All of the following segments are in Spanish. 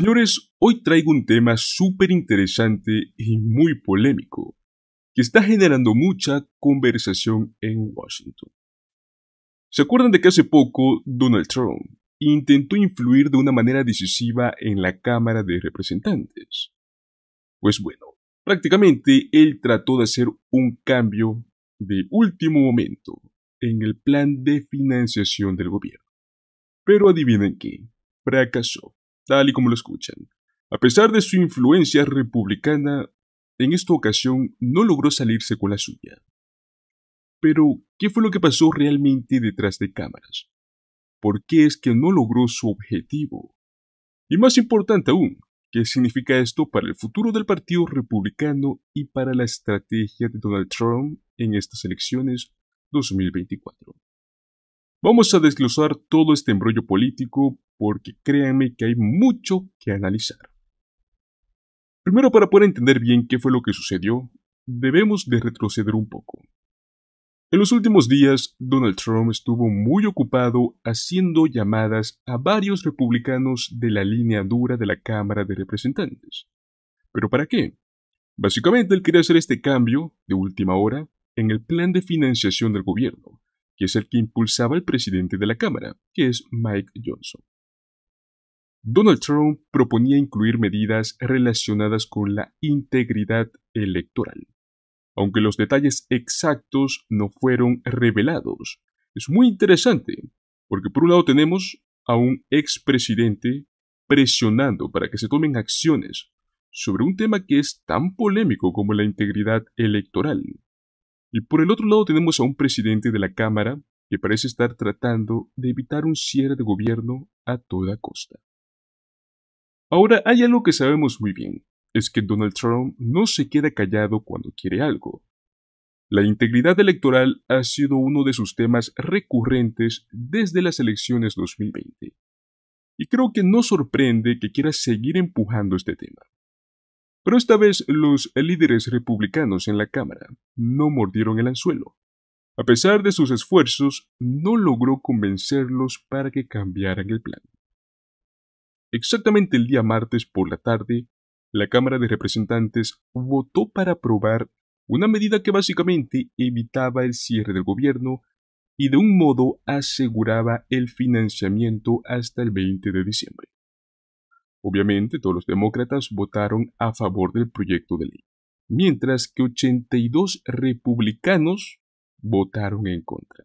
Señores, hoy traigo un tema súper interesante y muy polémico, que está generando mucha conversación en Washington. ¿Se acuerdan de que hace poco Donald Trump intentó influir de una manera decisiva en la Cámara de Representantes? Pues bueno, prácticamente él trató de hacer un cambio de último momento en el plan de financiación del gobierno. Pero adivinen qué, fracasó tal y como lo escuchan. A pesar de su influencia republicana, en esta ocasión no logró salirse con la suya. Pero, ¿qué fue lo que pasó realmente detrás de cámaras? ¿Por qué es que no logró su objetivo? Y más importante aún, ¿qué significa esto para el futuro del Partido Republicano y para la estrategia de Donald Trump en estas elecciones 2024? Vamos a desglosar todo este embrollo político porque créanme que hay mucho que analizar. Primero, para poder entender bien qué fue lo que sucedió, debemos de retroceder un poco. En los últimos días, Donald Trump estuvo muy ocupado haciendo llamadas a varios republicanos de la línea dura de la Cámara de Representantes. ¿Pero para qué? Básicamente él quería hacer este cambio, de última hora, en el plan de financiación del gobierno que es el que impulsaba el presidente de la Cámara, que es Mike Johnson. Donald Trump proponía incluir medidas relacionadas con la integridad electoral, aunque los detalles exactos no fueron revelados. Es muy interesante, porque por un lado tenemos a un expresidente presionando para que se tomen acciones sobre un tema que es tan polémico como la integridad electoral. Y por el otro lado tenemos a un presidente de la Cámara que parece estar tratando de evitar un cierre de gobierno a toda costa. Ahora hay algo que sabemos muy bien, es que Donald Trump no se queda callado cuando quiere algo. La integridad electoral ha sido uno de sus temas recurrentes desde las elecciones 2020. Y creo que no sorprende que quiera seguir empujando este tema. Pero esta vez los líderes republicanos en la Cámara no mordieron el anzuelo. A pesar de sus esfuerzos, no logró convencerlos para que cambiaran el plan. Exactamente el día martes por la tarde, la Cámara de Representantes votó para aprobar una medida que básicamente evitaba el cierre del gobierno y de un modo aseguraba el financiamiento hasta el 20 de diciembre. Obviamente, todos los demócratas votaron a favor del proyecto de ley, mientras que 82 republicanos votaron en contra.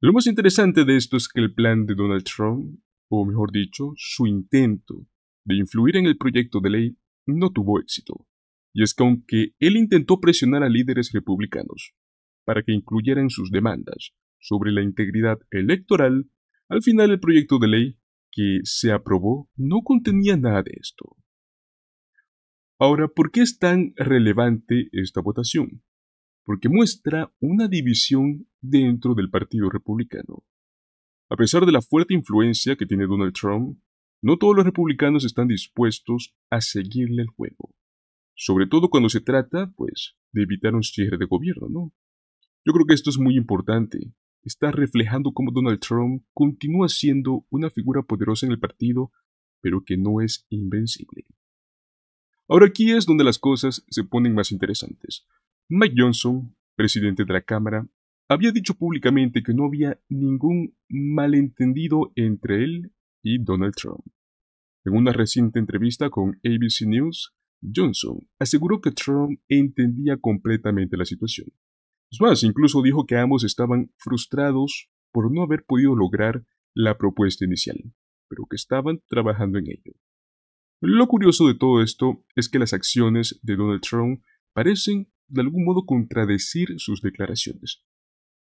Lo más interesante de esto es que el plan de Donald Trump, o mejor dicho, su intento de influir en el proyecto de ley, no tuvo éxito. Y es que aunque él intentó presionar a líderes republicanos para que incluyeran sus demandas sobre la integridad electoral, al final el proyecto de ley que se aprobó no contenía nada de esto. Ahora, ¿por qué es tan relevante esta votación? Porque muestra una división dentro del Partido Republicano. A pesar de la fuerte influencia que tiene Donald Trump, no todos los republicanos están dispuestos a seguirle el juego. Sobre todo cuando se trata, pues, de evitar un cierre de gobierno, ¿no? Yo creo que esto es muy importante, está reflejando cómo Donald Trump continúa siendo una figura poderosa en el partido, pero que no es invencible. Ahora aquí es donde las cosas se ponen más interesantes. Mike Johnson, presidente de la Cámara, había dicho públicamente que no había ningún malentendido entre él y Donald Trump. En una reciente entrevista con ABC News, Johnson aseguró que Trump entendía completamente la situación. Es incluso dijo que ambos estaban frustrados por no haber podido lograr la propuesta inicial, pero que estaban trabajando en ello. Lo curioso de todo esto es que las acciones de Donald Trump parecen de algún modo contradecir sus declaraciones.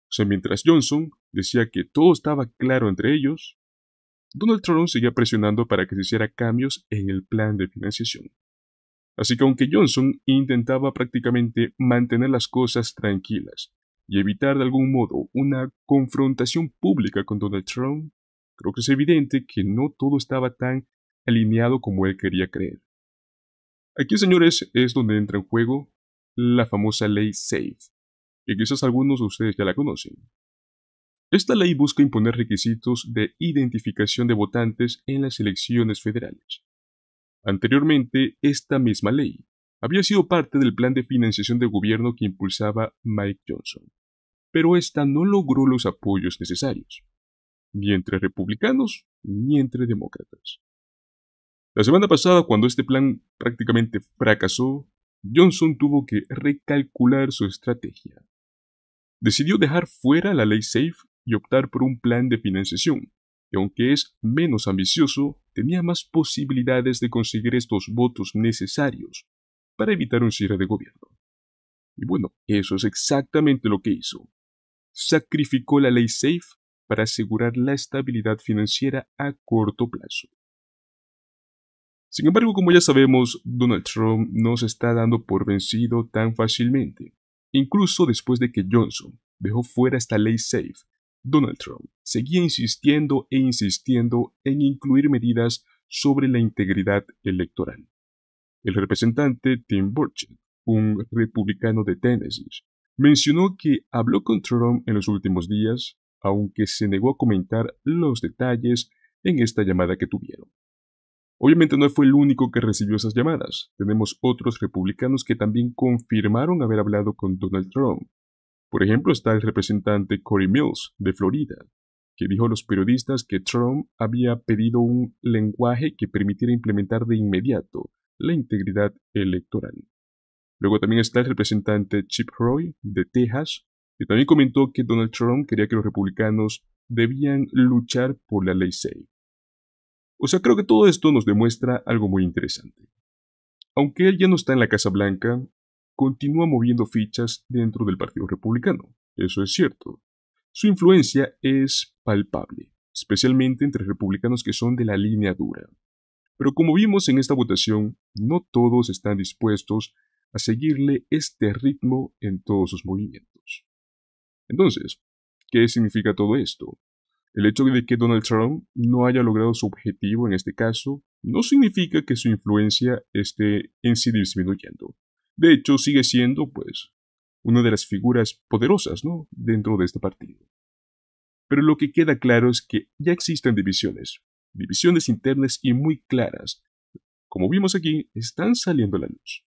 O sea, mientras Johnson decía que todo estaba claro entre ellos, Donald Trump seguía presionando para que se hiciera cambios en el plan de financiación. Así que aunque Johnson intentaba prácticamente mantener las cosas tranquilas y evitar de algún modo una confrontación pública con Donald Trump, creo que es evidente que no todo estaba tan alineado como él quería creer. Aquí, señores, es donde entra en juego la famosa ley SAFE, que quizás algunos de ustedes ya la conocen. Esta ley busca imponer requisitos de identificación de votantes en las elecciones federales, Anteriormente, esta misma ley había sido parte del plan de financiación de gobierno que impulsaba Mike Johnson, pero esta no logró los apoyos necesarios, ni entre republicanos ni entre demócratas. La semana pasada, cuando este plan prácticamente fracasó, Johnson tuvo que recalcular su estrategia. Decidió dejar fuera la ley SAFE y optar por un plan de financiación, aunque es menos ambicioso, tenía más posibilidades de conseguir estos votos necesarios para evitar un cierre de gobierno. Y bueno, eso es exactamente lo que hizo. Sacrificó la ley SAFE para asegurar la estabilidad financiera a corto plazo. Sin embargo, como ya sabemos, Donald Trump no se está dando por vencido tan fácilmente, incluso después de que Johnson dejó fuera esta ley SAFE Donald Trump seguía insistiendo e insistiendo en incluir medidas sobre la integridad electoral. El representante Tim Burchett, un republicano de Tennessee, mencionó que habló con Trump en los últimos días, aunque se negó a comentar los detalles en esta llamada que tuvieron. Obviamente no fue el único que recibió esas llamadas. Tenemos otros republicanos que también confirmaron haber hablado con Donald Trump, por ejemplo, está el representante Corey Mills, de Florida, que dijo a los periodistas que Trump había pedido un lenguaje que permitiera implementar de inmediato la integridad electoral. Luego también está el representante Chip Roy, de Texas, que también comentó que Donald Trump quería que los republicanos debían luchar por la ley 6. O sea, creo que todo esto nos demuestra algo muy interesante. Aunque él ya no está en la Casa Blanca, continúa moviendo fichas dentro del Partido Republicano. Eso es cierto. Su influencia es palpable, especialmente entre republicanos que son de la línea dura. Pero como vimos en esta votación, no todos están dispuestos a seguirle este ritmo en todos sus movimientos. Entonces, ¿qué significa todo esto? El hecho de que Donald Trump no haya logrado su objetivo en este caso no significa que su influencia esté en sí disminuyendo. De hecho, sigue siendo, pues, una de las figuras poderosas, ¿no?, dentro de este partido. Pero lo que queda claro es que ya existen divisiones, divisiones internas y muy claras. Como vimos aquí, están saliendo a la luz.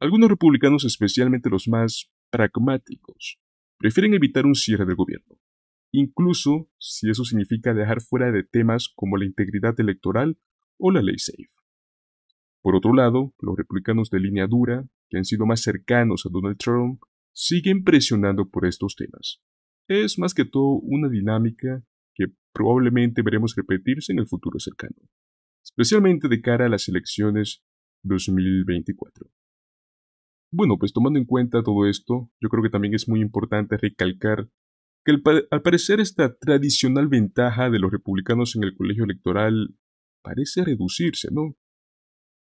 Algunos republicanos, especialmente los más pragmáticos, prefieren evitar un cierre del gobierno, incluso si eso significa dejar fuera de temas como la integridad electoral o la ley SAFE. Por otro lado, los republicanos de línea dura, que han sido más cercanos a Donald Trump, siguen presionando por estos temas. Es más que todo una dinámica que probablemente veremos repetirse en el futuro cercano, especialmente de cara a las elecciones 2024. Bueno, pues tomando en cuenta todo esto, yo creo que también es muy importante recalcar que al, parecer esta tradicional ventaja de los republicanos en el colegio electoral parece reducirse, ¿no?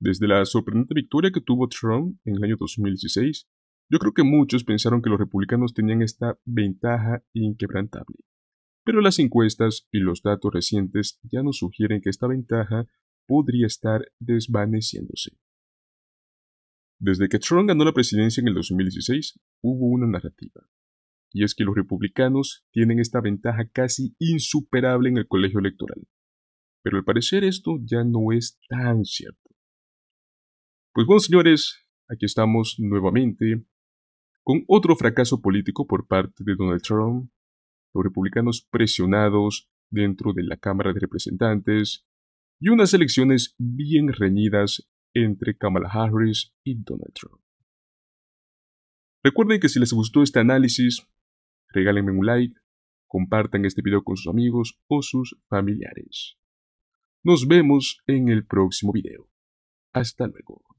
Desde la sorprendente victoria que tuvo Trump en el año 2016, yo creo que muchos pensaron que los republicanos tenían esta ventaja inquebrantable. Pero las encuestas y los datos recientes ya nos sugieren que esta ventaja podría estar desvaneciéndose. Desde que Trump ganó la presidencia en el 2016, hubo una narrativa, y es que los republicanos tienen esta ventaja casi insuperable en el colegio electoral. Pero al parecer esto ya no es tan cierto. Pues bueno, señores, aquí estamos nuevamente con otro fracaso político por parte de Donald Trump. Los republicanos presionados dentro de la Cámara de Representantes y unas elecciones bien reñidas entre Kamala Harris y Donald Trump. Recuerden que si les gustó este análisis, regálenme un like, compartan este video con sus amigos o sus familiares. Nos vemos en el próximo video. Hasta luego.